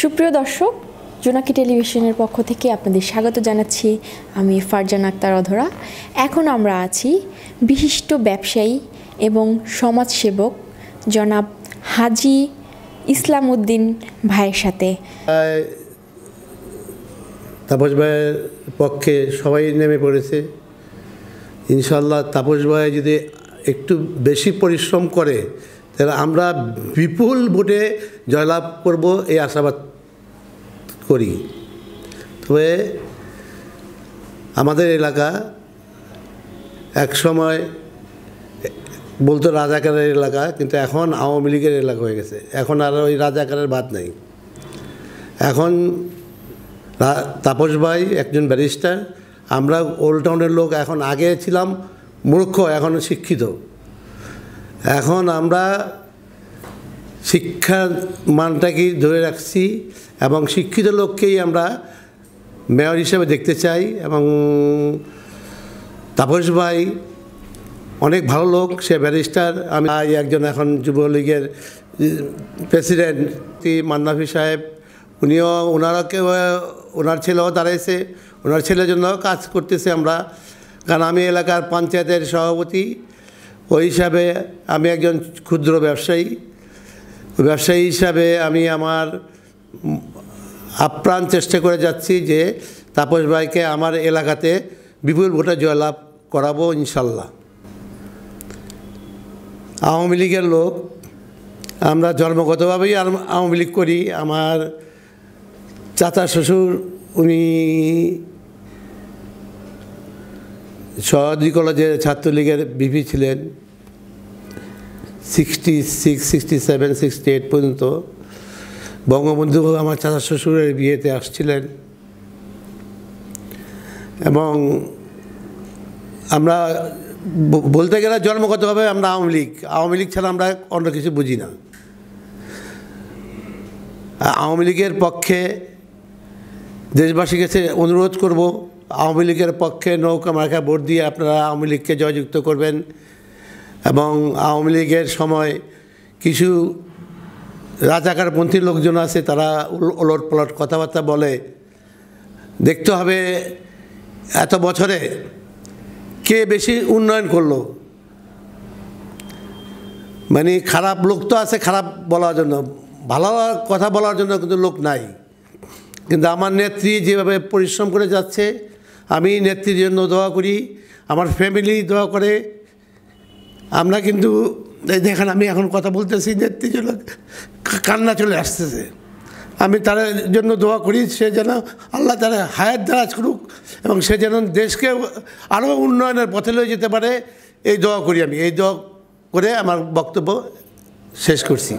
সুপ্রিয় দর্শক জোনাকি টেলিভিশনের পক্ষ থেকে আপনাদের স্বাগত জানাচ্ছি আমি ফারজান আক্তার অধরা এখন আমরা আছি বিশিষ্ট ব্যবসায়ী এবং সমাজসেবক জনাব হাজি ইসলাম উদ্দিন ভাইয়ের সাথে তাপস ভাইয়ের পক্ষে সবাই নেমে পড়েছে ইনশাল্লাহ তাপস ভাই যদি একটু বেশি পরিশ্রম করে তাহলে আমরা বিপুল ভোটে জয়লাভ করব এই আশাবাদ করি তবে আমাদের এলাকা এক সময় বলতো রাজাকারের এলাকা কিন্তু এখন আওয়ামী লীগের এলাকা হয়ে গেছে এখন আর ওই রাজাকারের বাদ নাই এখন তাপস ভাই একজন ব্যারিস্টার আমরা ওল্ড টাউনের লোক এখন আগে ছিলাম মূর্খ এখন শিক্ষিত এখন আমরা শিক্ষার মানটাকে ধরে রাখছি এবং শিক্ষিত লোককেই আমরা মেয়র হিসেবে দেখতে চাই এবং তাপস ভাই অনেক ভালো লোক সে ব্যারিস্টার আমি একজন এখন যুবলীগের প্রেসিডেন্ট মান্নাফি সাহেব উনিও ওনারাকে ওনার ছেলেও দাঁড়াইছে ওনার ছেলের জন্য কাজ করতেছে আমরা কারণ আমি এলাকার পঞ্চায়েতের সভাপতি ওই হিসাবে আমি একজন ক্ষুদ্র ব্যবসায়ী ব্যবসায়ী হিসাবে আমি আমার আপ্রাণ চেষ্টা করে যাচ্ছি যে তাপস ভাইকে আমার এলাকাতে বিপুল ভোটে জয়লাভ করাবো ইনশাল্লাহ আওয়ামী লীগের লোক আমরা জন্মগতভাবেই আওয়ামী লীগ করি আমার চাচা শ্বশুর উনি সহদি কলেজের ছাত্রলীগের বিভি ছিলেন sixty six sixty seven sixty eight পর্যন্ত বঙ্গবন্ধু আমার চাচা শ্বশুরের বিয়েতে আসছিলেন এবং আমরা বলতে গেলে জন্মগতভাবে আমরা আওয়ামী লীগ আওয়ামী লীগ ছাড়া আমরা অন্য কিছু বুঝি না আওয়ামী লীগের পক্ষে দেশবাসীর কাছে অনুরোধ করবো আওয়ামী লীগের পক্ষে নৌকা মার্কা ভোট দিয়ে আপনারা আওয়ামী লীগকে জয়যুক্ত করবেন এবং আওয়ামী লীগের সময় কিছু রাজাকারপন্থী লোকজন আছে তারা ওলট পলট কথাবার্তা বলে দেখতে হবে এত বছরে কে বেশি উন্নয়ন করলো মানে খারাপ লোক তো আছে খারাপ বলার জন্য ভালো কথা বলার জন্য কিন্তু লোক নাই কিন্তু আমার নেত্রী যেভাবে পরিশ্রম করে যাচ্ছে আমি নেত্রীর জন্য দোয়া করি আমার ফ্যামিলি দোয়া করে আমরা কিন্তু এই দেখেন আমি এখন কথা বলতেছি নেত্রীর জন্য কান্না চলে আসতেছে আমি তার জন্য দোয়া করি সে যেন আল্লাহ তার হায়ার দ্বারাজ করুক এবং সে যেন দেশকে আরও উন্নয়নের পথে লয়ে যেতে পারে এই দোয়া করি আমি এই দোয়া করে আমার বক্তব্য শেষ করছি